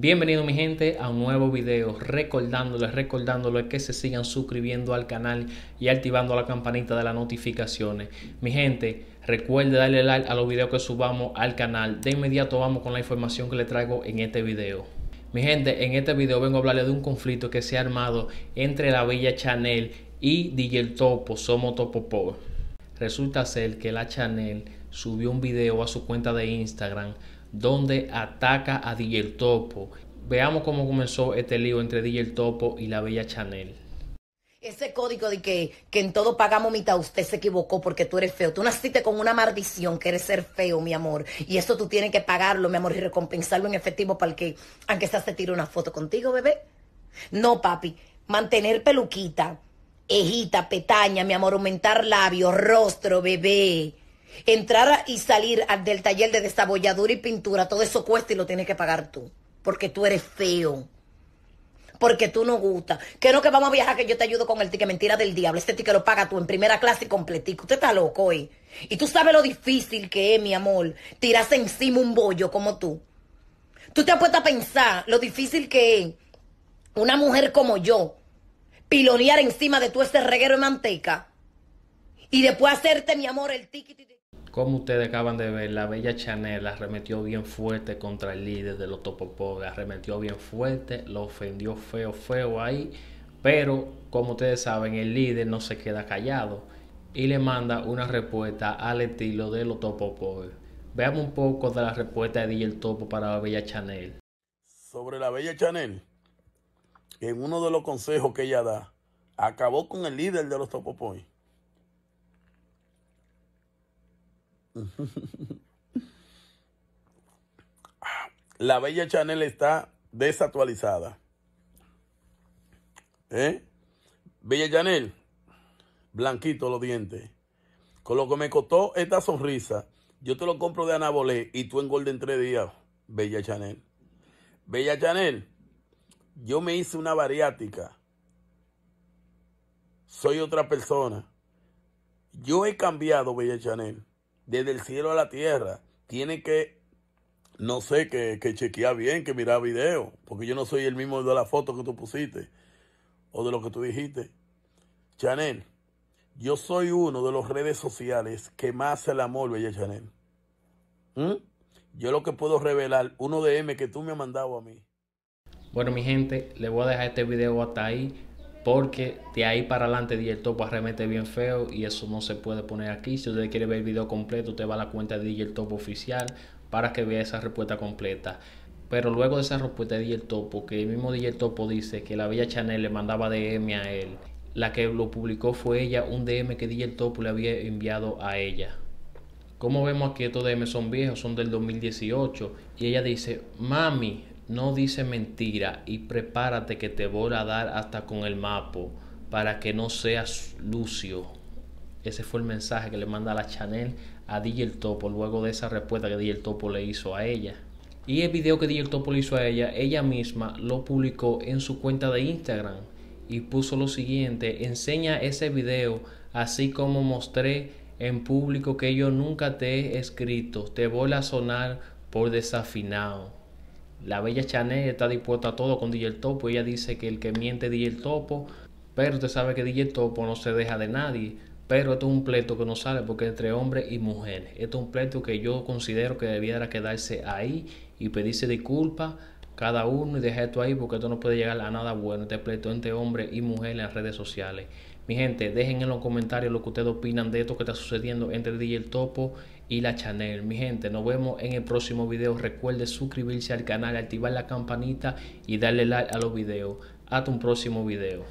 Bienvenido mi gente a un nuevo video, recordándoles, recordándoles que se sigan suscribiendo al canal y activando la campanita de las notificaciones. Mi gente, recuerde darle like a los videos que subamos al canal. De inmediato vamos con la información que le traigo en este video. Mi gente, en este video vengo a hablarle de un conflicto que se ha armado entre la bella Chanel y DJ Topo, somo Topo Resulta ser que la Chanel subió un video a su cuenta de Instagram donde ataca a DJ El Topo. Veamos cómo comenzó este lío entre DJ El Topo y la bella Chanel. Ese código de que, en todo pagamos mitad, usted se equivocó porque tú eres feo. Tú naciste con una maldición que eres ser feo, mi amor. Y eso tú tienes que pagarlo, mi amor, y recompensarlo en efectivo para que, aunque sea, se tire una foto contigo, bebé. No, papi. Mantener peluquita, ejita, petaña, mi amor, aumentar labios, rostro, bebé. Entrar y salir del taller de desabolladura y pintura, todo eso cuesta y lo tienes que pagar tú. Porque tú eres feo. Porque tú no gustas. Que no que vamos a viajar, que yo te ayudo con el ticket. Mentira del diablo. Este ticket lo paga tú en primera clase y completito Usted está loco hoy. Y tú sabes lo difícil que es, mi amor. Tirarse encima un bollo como tú. Tú te has puesto a pensar lo difícil que es una mujer como yo pilonear encima de tú ese reguero de manteca y después hacerte, mi amor, el ticket. Como ustedes acaban de ver, la bella Chanel arremetió bien fuerte contra el líder de los Topopó, arremetió bien fuerte, lo ofendió feo, feo ahí, pero como ustedes saben, el líder no se queda callado y le manda una respuesta al estilo de los Topopó. Veamos un poco de la respuesta de DJ Topo para la bella Chanel. Sobre la bella Chanel, en uno de los consejos que ella da, acabó con el líder de los Topopoy. La bella Chanel está desactualizada. ¿Eh? Bella Chanel, blanquito los dientes. Con lo que me costó esta sonrisa, yo te lo compro de Anabolé y tú engolde en tres días, Bella Chanel. Bella Chanel, yo me hice una variática. Soy otra persona. Yo he cambiado, Bella Chanel desde el cielo a la tierra. Tiene que, no sé, que, que chequear bien, que mirar video, porque yo no soy el mismo de la foto que tú pusiste o de lo que tú dijiste. Chanel, yo soy uno de los redes sociales que más el amor, Bella Chanel. ¿Mm? Yo lo que puedo revelar, uno de M que tú me has mandado a mí. Bueno, mi gente, le voy a dejar este video hasta ahí porque de ahí para adelante DJ Topo arremete bien feo y eso no se puede poner aquí. Si usted quiere ver el video completo, usted va a la cuenta de DJ Topo oficial para que vea esa respuesta completa. Pero luego de esa respuesta de DJ Topo, que el mismo DJ Topo dice que la bella Chanel le mandaba DM a él, la que lo publicó fue ella, un DM que DJ Topo le había enviado a ella. Como vemos aquí estos DM son viejos, son del 2018. Y ella dice, mami, no dice mentira y prepárate que te voy a dar hasta con el mapo para que no seas lucio. Ese fue el mensaje que le manda la Chanel a DJ el Topo luego de esa respuesta que DJ el Topo le hizo a ella. Y el video que DJ el Topo le hizo a ella, ella misma lo publicó en su cuenta de Instagram y puso lo siguiente, enseña ese video así como mostré en público que yo nunca te he escrito, te voy a sonar por desafinado. La bella Chanel está dispuesta a todo con DJ Topo. Ella dice que el que miente es DJ Topo, pero usted sabe que DJ Topo no se deja de nadie. Pero esto es un pleito que no sale porque entre hombres y mujeres. Esto es un pleito que yo considero que debiera quedarse ahí y pedirse disculpas cada uno y dejar esto ahí porque esto no puede llegar a nada bueno. Este pleito entre hombres y mujeres en las redes sociales. Mi gente, dejen en los comentarios lo que ustedes opinan de esto que está sucediendo entre DJ El Topo y la Chanel. Mi gente, nos vemos en el próximo video. Recuerde suscribirse al canal, activar la campanita y darle like a los videos. Hasta un próximo video.